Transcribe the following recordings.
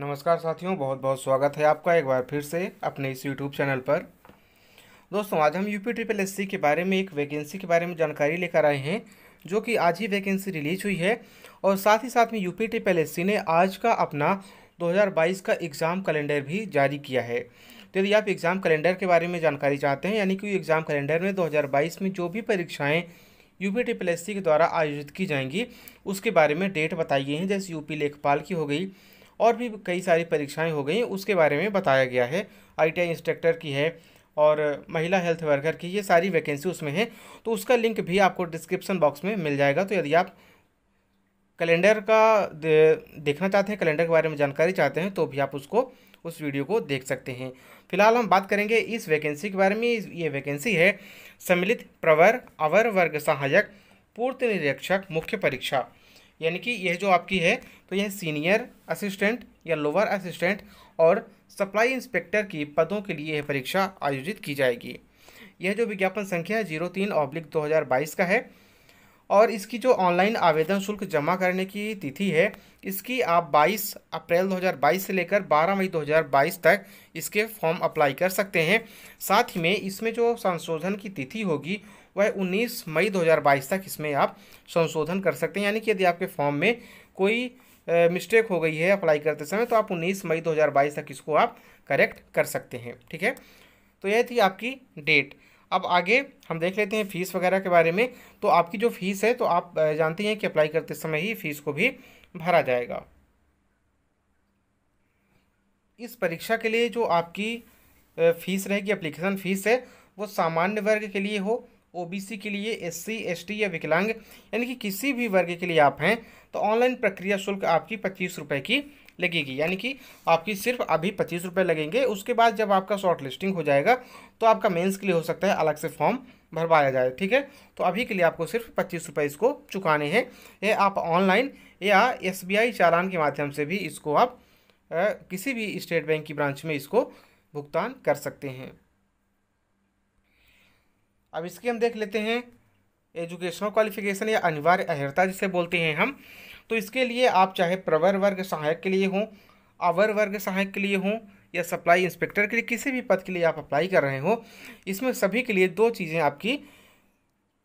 नमस्कार साथियों बहुत बहुत स्वागत है आपका एक बार फिर से अपने इस यूट्यूब चैनल पर दोस्तों आज हम यूपी ट्रिपल एस के बारे में एक वैकेंसी के बारे में जानकारी लेकर आए हैं जो कि आज ही वैकेंसी रिलीज हुई है और साथ ही साथ में यूपी ट्रिपल एस ने आज का अपना 2022 का एग्ज़ाम कैलेंडर भी जारी किया है तो यदि आप एग्ज़ाम कैलेंडर के बारे में जानकारी चाहते हैं यानी कि एग्ज़ाम कैलेंडर में दो में जो भी परीक्षाएँ यूपी ट्रिपल एस के द्वारा आयोजित की जाएंगी उसके बारे में डेट बताइए हैं जैसे यूपी लेखपाल की हो गई और भी कई सारी परीक्षाएं हो गई उसके बारे में बताया गया है आईटीआई इंस्ट्रक्टर की है और महिला हेल्थ वर्कर की ये सारी वैकेंसी उसमें है तो उसका लिंक भी आपको डिस्क्रिप्शन बॉक्स में मिल जाएगा तो यदि आप कैलेंडर का दे, देखना चाहते हैं कैलेंडर के बारे में जानकारी चाहते हैं तो भी आप उसको उस वीडियो को देख सकते हैं फिलहाल हम बात करेंगे इस वैकेंसी के बारे में ये वैकेंसी है सम्मिलित प्रवर अवर वर्ग सहायक पूर्ति निरीक्षक मुख्य परीक्षा यानी कि यह जो आपकी है तो यह सीनियर असिस्टेंट या लोअर असिस्टेंट और सप्लाई इंस्पेक्टर की पदों के लिए यह परीक्षा आयोजित की जाएगी यह जो विज्ञापन संख्या है जीरो तीन ऑब्लिक दो हज़ार बाईस का है और इसकी जो ऑनलाइन आवेदन शुल्क जमा करने की तिथि है इसकी आप 22 अप्रैल 2022 से लेकर 12 मई 2022 तक इसके फॉर्म अप्लाई कर सकते हैं साथ ही में इसमें जो संशोधन की तिथि होगी वह 19 मई 2022 तक इसमें आप संशोधन कर सकते हैं यानी कि यदि आपके फॉर्म में कोई मिस्टेक हो गई है अप्लाई करते समय तो आप 19 मई 2022 तक इसको आप करेक्ट कर सकते हैं ठीक है तो यह थी आपकी डेट अब आगे हम देख लेते हैं फ़ीस वगैरह के बारे में तो आपकी जो फ़ीस है तो आप जानती हैं कि अप्लाई करते समय ही फ़ीस को भी भरा जाएगा इस परीक्षा के लिए जो आपकी फ़ीस रहेगी अप्लीकेशन फ़ीस है वो सामान्य वर्ग के लिए हो ओबीसी के लिए एससी एसटी या विकलांग यानी कि किसी भी वर्ग के लिए आप हैं तो ऑनलाइन प्रक्रिया शुल्क आपकी पच्चीस रुपये की लगेगी यानी कि आपकी सिर्फ अभी पच्चीस रुपये लगेंगे उसके बाद जब आपका शॉर्ट लिस्टिंग हो जाएगा तो आपका मेंस के लिए हो सकता है अलग से फॉर्म भरवाया जाए ठीक है तो अभी के लिए आपको सिर्फ पच्चीस रुपये इसको चुकाने हैं ये आप ऑनलाइन या एस चालान के माध्यम से भी इसको आप किसी भी स्टेट बैंक की ब्रांच में इसको भुगतान कर सकते हैं अब इसकी हम देख लेते हैं एजुकेशनल क्वालिफिकेशन या अनिवार्य अहर्ता जिसे बोलते हैं हम तो इसके लिए आप चाहे प्रवर वर्ग सहायक के लिए हों अवर वर्ग सहायक के लिए हों या सप्लाई इंस्पेक्टर के लिए किसी भी पद के लिए आप अप्लाई कर रहे हो इसमें सभी के लिए दो चीज़ें आपकी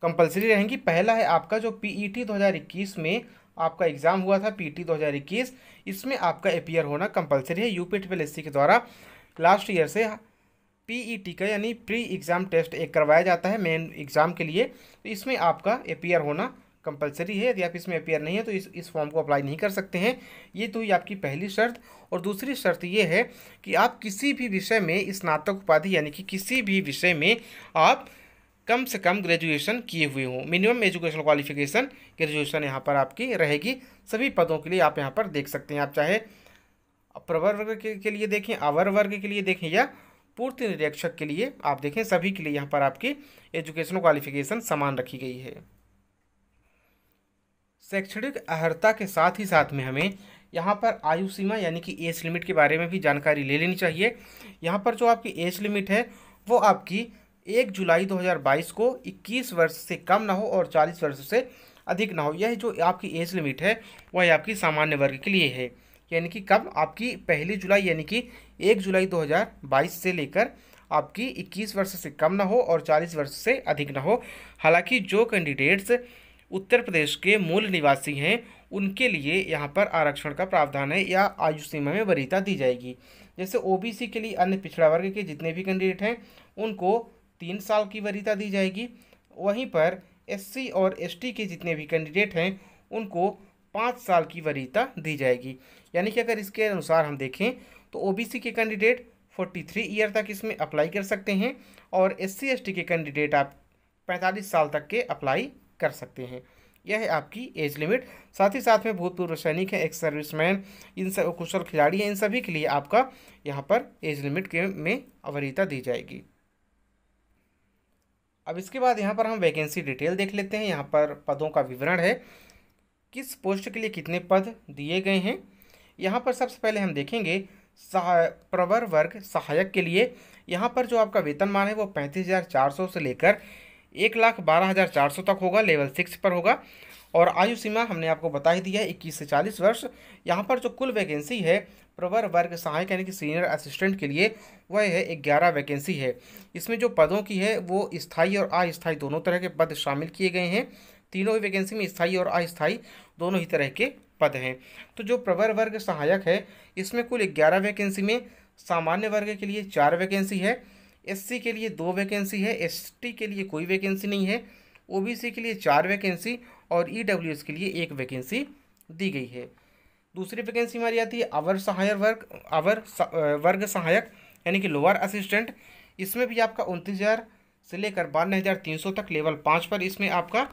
कंपलसरी रहेंगी पहला है आपका जो पीईटी e 2021 में आपका एग्ज़ाम हुआ था पीटी e 2021 इसमें आपका अपियर होना कंपलसरी है यूपी ट्रिपल के द्वारा लास्ट ईयर से पीईटी e का यानी प्री एग्ज़ाम टेस्ट एक करवाया जाता है मेन एग्ज़ाम के लिए तो इसमें आपका अपीयर होना कंपलसरी है यदि आप इसमें अपीयर नहीं है तो इस इस फॉर्म को अप्लाई नहीं कर सकते हैं ये तो ही आपकी पहली शर्त और दूसरी शर्त ये है कि आप किसी भी विषय में स्नातक उपाधि यानी कि किसी भी विषय में आप कम से कम ग्रेजुएशन किए हुए हों मिनिमम एजुकेशन क्वालिफिकेशन ग्रेजुएशन यहाँ पर आपकी रहेगी सभी पदों के लिए आप यहाँ पर देख सकते हैं आप चाहे प्रवर वर्ग के, के लिए देखें आवर वर्ग के लिए देखें या पूर्ति निरीक्षक के लिए आप देखें सभी के लिए यहाँ पर आपकी एजुकेशनल क्वालिफिकेशन समान रखी गई है शैक्षणिक अहर्ता के साथ ही साथ में हमें यहाँ पर आयु सीमा यानी कि एज लिमिट के बारे में भी जानकारी ले लेनी चाहिए यहाँ पर जो आपकी एज लिमिट है वो आपकी एक जुलाई 2022 को 21 वर्ष से कम ना हो और 40 वर्ष से अधिक ना हो यह जो आपकी एज लिमिट है वह आपकी सामान्य वर्ग के लिए है यानी कि कब आपकी पहली जुलाई यानी कि एक जुलाई 2022 से लेकर आपकी 21 वर्ष से कम ना हो और 40 वर्ष से अधिक ना हो हालांकि जो कैंडिडेट्स उत्तर प्रदेश के मूल निवासी हैं उनके लिए यहाँ पर आरक्षण का प्रावधान है या आयु सीमा में वरीयता दी जाएगी जैसे ओबीसी के लिए अन्य पिछड़ा वर्ग के जितने भी कैंडिडेट हैं उनको तीन साल की वरीयता दी जाएगी वहीं पर एससी और एसटी के जितने भी कैंडिडेट हैं उनको पाँच साल की वरीयता दी जाएगी यानी कि अगर इसके अनुसार हम देखें तो ओबीसी के कैंडिडेट 43 ईयर तक इसमें अप्लाई कर सकते हैं और एस सी के कैंडिडेट आप 45 साल तक के अप्लाई कर सकते हैं यह है आपकी एज लिमिट साथ ही साथ में भूतपूर्व सैनिक हैं एक्स सर्विसमैन इन सब कुशल खिलाड़ी हैं इन सभी के लिए आपका यहाँ पर एज लिमिट के में वरीयता दी जाएगी अब इसके बाद यहाँ पर हम वैकेंसी डिटेल देख लेते हैं यहाँ पर पदों का विवरण है किस पोस्ट के लिए कितने पद दिए गए हैं यहाँ पर सबसे पहले हम देखेंगे प्रवर वर्ग सहायक के लिए यहाँ पर जो आपका वेतनमान है वो पैंतीस हज़ार चार सौ से लेकर एक लाख बारह हज़ार चार सौ तक होगा लेवल सिक्स पर होगा और आयु सीमा हमने आपको बता ही दिया है इक्कीस से चालीस वर्ष यहाँ पर जो कुल वैकेंसी है प्रवर वर्ग सहायक यानी कि सीनियर असिस्टेंट के लिए वह है ग्यारह वैकेंसी है इसमें जो पदों की है वो स्थाई और अस्थाई दोनों तरह के पद शामिल किए गए हैं तीनों ही वैकेंसी में स्थायी और अस्थाई दोनों ही तरह के पद हैं तो जो प्रवर वर्ग सहायक है इसमें कुल ग्यारह वैकेंसी में सामान्य वर्ग के लिए चार वैकेंसी है एससी के लिए दो वैकेंसी है एसटी के लिए कोई वैकेंसी नहीं है ओबीसी के लिए चार वैकेंसी और ईडब्ल्यूएस e के लिए एक वैकेंसी दी गई है दूसरी वैकेंसी हमारी आती है अवर सहायक वर्ग अवर वर्ग सहायक यानी कि लोअर असिस्टेंट इसमें भी आपका उनतीस हज़ार से लेकर बानवे हज़ार तीन सौ तक लेवल पाँच पर इसमें आपका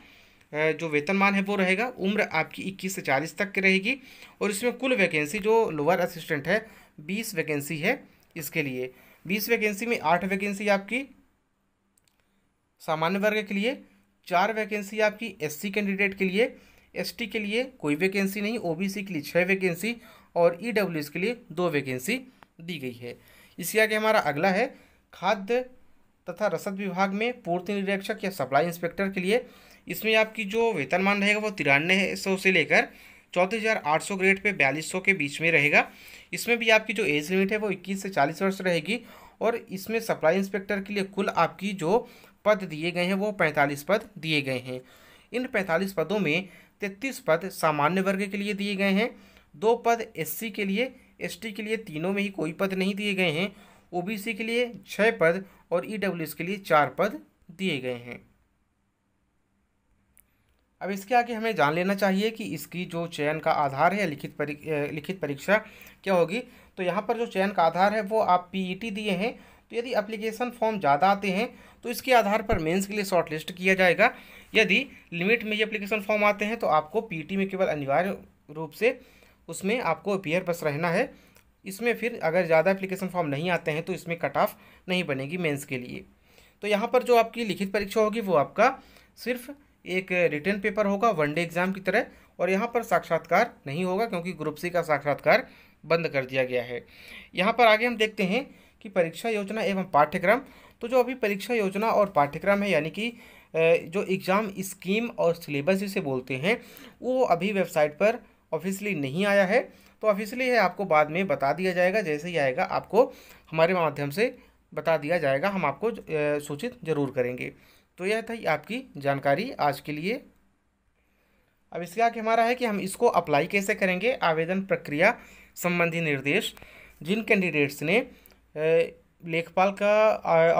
जो वेतनमान है वो रहेगा उम्र आपकी इक्कीस से चालीस तक की रहेगी और इसमें कुल वैकेंसी जो लोअर असिस्टेंट है बीस वैकेंसी है इसके लिए बीस वैकेंसी में आठ वैकेंसी आपकी सामान्य वर्ग के लिए चार वैकेंसी आपकी एससी कैंडिडेट के लिए एसटी के लिए कोई वैकेंसी नहीं ओबीसी के लिए छः वैकेंसी और ई e के लिए दो वैकेंसी दी गई है इसके आगे हमारा अगला है खाद्य तथा रसद विभाग में पूर्ति निरीक्षक या सप्लाई इंस्पेक्टर के लिए इसमें आपकी जो वेतनमान रहेगा वो तिरानवे सौ से लेकर चौंतीस हज़ार आठ सौ ग्रेड पे बयालीस सौ के बीच में रहेगा इसमें भी आपकी जो एज लिमिट है वो इक्कीस से चालीस वर्ष रहेगी और इसमें सप्लाई इंस्पेक्टर के लिए कुल आपकी जो पद दिए गए हैं वो पैंतालीस पद दिए गए हैं इन पैंतालीस पदों में तैतीस पद सामान्य वर्ग के लिए दिए गए हैं दो पद एस के लिए एस के लिए तीनों में ही कोई पद नहीं दिए गए हैं ओ के लिए छः पद और ई e के लिए चार पद दिए गए हैं अब इसके आगे हमें जान लेना चाहिए कि इसकी जो चयन का आधार है लिखित परी लिखित परीक्षा क्या होगी तो यहाँ पर जो चयन का आधार है वो आप पीईटी e दिए हैं तो यदि अप्लीकेशन फॉर्म ज़्यादा आते हैं तो इसके आधार पर मेंस के लिए शॉर्ट लिस्ट किया जाएगा यदि लिमिट में ये अप्लीकेशन फॉर्म आते हैं तो आपको पी e में केवल अनिवार्य रूप से उसमें आपको अपियर बस रहना है इसमें फिर अगर ज़्यादा एप्लीकेशन फॉर्म नहीं आते हैं तो इसमें कट ऑफ नहीं बनेगी मेन्स के लिए तो यहाँ पर जो आपकी लिखित परीक्षा होगी वो आपका सिर्फ एक रिटर्न पेपर होगा वन डे एग्जाम की तरह और यहाँ पर साक्षात्कार नहीं होगा क्योंकि ग्रुप सी का साक्षात्कार बंद कर दिया गया है यहाँ पर आगे हम देखते हैं कि परीक्षा योजना एवं पाठ्यक्रम तो जो अभी परीक्षा योजना और पाठ्यक्रम है यानी कि जो एग्ज़ाम स्कीम और सिलेबस जिसे बोलते हैं वो अभी वेबसाइट पर ऑफिशियली नहीं आया है तो ऑफिशियली है आपको बाद में बता दिया जाएगा जैसे ही आएगा आपको हमारे माध्यम से बता दिया जाएगा हम आपको सूचित जरूर करेंगे तो यह था आपकी जानकारी आज के लिए अब इसके आगे हमारा है कि हम इसको अप्लाई कैसे करेंगे आवेदन प्रक्रिया संबंधी निर्देश जिन कैंडिडेट्स ने लेखपाल का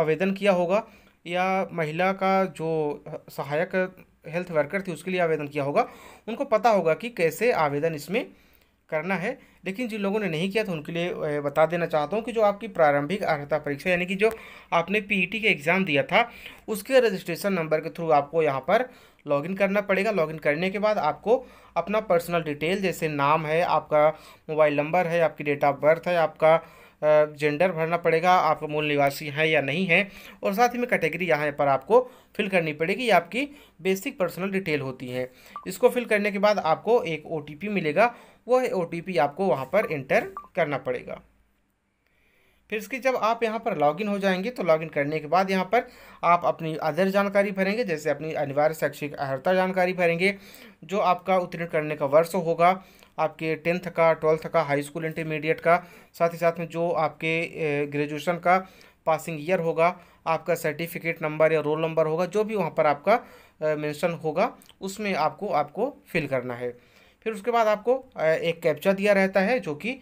आवेदन किया होगा या महिला का जो सहायक हेल्थ वर्कर थी उसके लिए आवेदन किया होगा उनको पता होगा कि कैसे आवेदन इसमें करना है लेकिन जिन लोगों ने नहीं किया तो उनके लिए बता देना चाहता हूँ कि जो आपकी प्रारंभिक अर्हता परीक्षा यानी कि जो आपने पीईटी के एग्ज़ाम दिया था उसके रजिस्ट्रेशन नंबर के थ्रू आपको यहाँ पर लॉगिन करना पड़ेगा लॉगिन करने के बाद आपको अपना पर्सनल डिटेल जैसे नाम है आपका मोबाइल नंबर है आपकी डेट ऑफ बर्थ है आपका जेंडर भरना पड़ेगा आप मूल निवासी हैं या नहीं हैं और साथ ही में कैटेगरी यहाँ पर आपको फिल करनी पड़ेगी आपकी बेसिक पर्सनल डिटेल होती है इसको फिल करने के बाद आपको एक ओ मिलेगा वह ओ आपको वहाँ पर इंटर करना पड़ेगा फिर इसकी जब आप यहाँ पर लॉगिन हो जाएंगे तो लॉगिन करने के बाद यहाँ पर आप अपनी अदर जानकारी भरेंगे जैसे अपनी अनिवार्य शैक्षिक अर्हता जानकारी भरेंगे जो आपका उत्तीर्ण करने का वर्ष होगा आपके टेंथ का ट्वेल्थ का हाई स्कूल इंटरमीडिएट का साथ ही साथ में जो आपके ग्रेजुएशन का पासिंग ईयर होगा आपका सर्टिफिकेट नंबर या रोल नंबर होगा जो भी वहाँ पर आपका मेंशन होगा उसमें आपको आपको फिल करना है फिर उसके बाद आपको एक कैप्चा दिया रहता है जो कि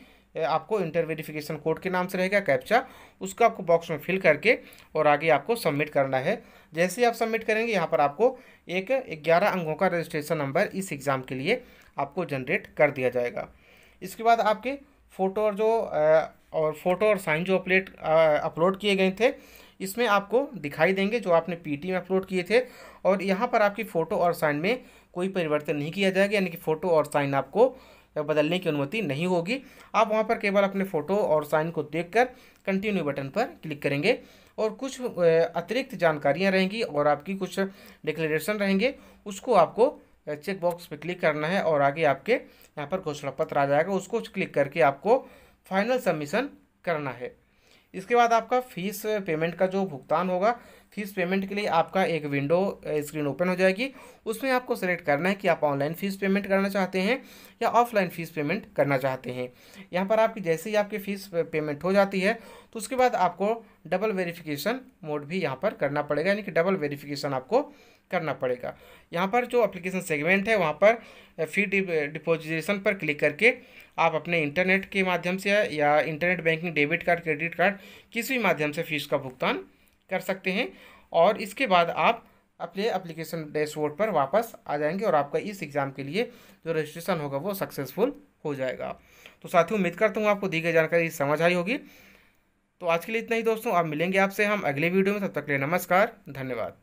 आपको इंटर वेरिफिकेशन कोड के नाम से रहेगा कैप्चा उसका आपको बॉक्स में फिल करके और आगे आपको सबमिट करना है जैसे ही आप सबमिट करेंगे यहाँ पर आपको एक ग्यारह अंकों का रजिस्ट्रेशन नंबर इस एग्ज़ाम के लिए आपको जनरेट कर दिया जाएगा इसके बाद आपके फ़ोटो और जो और फ़ोटो और साइन जो अपलेट अपलोड किए गए थे इसमें आपको दिखाई देंगे जो आपने पीटी में अपलोड किए थे और यहाँ पर आपकी फ़ोटो और साइन में कोई परिवर्तन नहीं किया जाएगा यानी कि फ़ोटो और साइन आपको बदलने की अनुमति नहीं होगी आप वहाँ पर केवल अपने फ़ोटो और साइन को देखकर कंटिन्यू बटन पर क्लिक करेंगे और कुछ अतिरिक्त जानकारियाँ रहेंगी और आपकी कुछ डिक्लेरेशन रहेंगे उसको आपको चेक बॉक्स पे क्लिक करना है और आगे आपके यहाँ पर घोषणा पत्र आ जाएगा उसको क्लिक करके आपको फाइनल सबमिशन करना है इसके बाद आपका फीस पेमेंट का जो भुगतान होगा फीस पेमेंट के लिए आपका एक विंडो स्क्रीन ओपन हो जाएगी उसमें आपको सेलेक्ट करना है कि आप ऑनलाइन फ़ीस पेमेंट करना चाहते हैं या ऑफलाइन फ़ीस पेमेंट करना चाहते हैं यहाँ पर आपकी जैसे ही आपकी फ़ीस पेमेंट हो जाती है तो उसके बाद आपको डबल वेरिफिकेशन मोड भी यहाँ पर करना पड़ेगा यानी कि डबल वेरीफिकेशन आपको करना पड़ेगा यहाँ पर जो अप्लीकेशन सेगमेंट है वहाँ पर फी डिपोजिशन पर क्लिक करके आप अपने इंटरनेट के माध्यम से या internet banking debit card credit card किसी भी माध्यम से फ़ीस का भुगतान कर सकते हैं और इसके बाद आप अपने एप्लीकेशन डैशबोर्ड पर वापस आ जाएंगे और आपका इस एग्ज़ाम के लिए जो रजिस्ट्रेशन होगा वो सक्सेसफुल हो जाएगा तो साथियों उम्मीद करता हूँ आपको दी गई जानकारी समझ आई होगी तो आज के लिए इतना ही दोस्तों आप मिलेंगे आपसे हम अगले वीडियो में तब तक के लिए नमस्कार धन्यवाद